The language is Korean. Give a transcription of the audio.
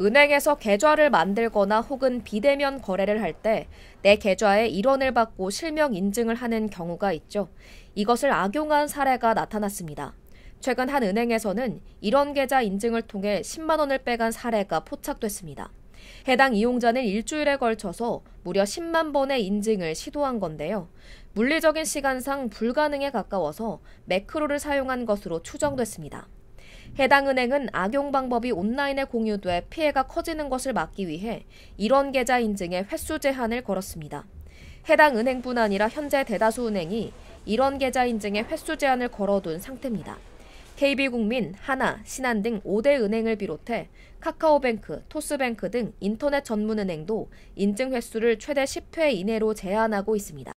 은행에서 계좌를 만들거나 혹은 비대면 거래를 할 때 내 계좌에 일원을 받고 실명 인증을 하는 경우가 있죠. 이것을 악용한 사례가 나타났습니다. 최근 한 은행에서는 1원 계좌 인증을 통해 10만 원을 빼간 사례가 포착됐습니다. 해당 이용자는 일주일에 걸쳐서 무려 10만 번의 인증을 시도한 건데요. 물리적인 시간상 불가능에 가까워서 매크로를 사용한 것으로 추정됐습니다. 해당 은행은 악용 방법이 온라인에 공유돼 피해가 커지는 것을 막기 위해 이런 계좌 인증의 횟수 제한을 걸었습니다. 해당 은행뿐 아니라 현재 대다수 은행이 이런 계좌 인증의 횟수 제한을 걸어둔 상태입니다. KB국민, 하나, 신한 등 5대 은행을 비롯해 카카오뱅크, 토스뱅크 등 인터넷 전문 은행도 인증 횟수를 최대 10회 이내로 제한하고 있습니다.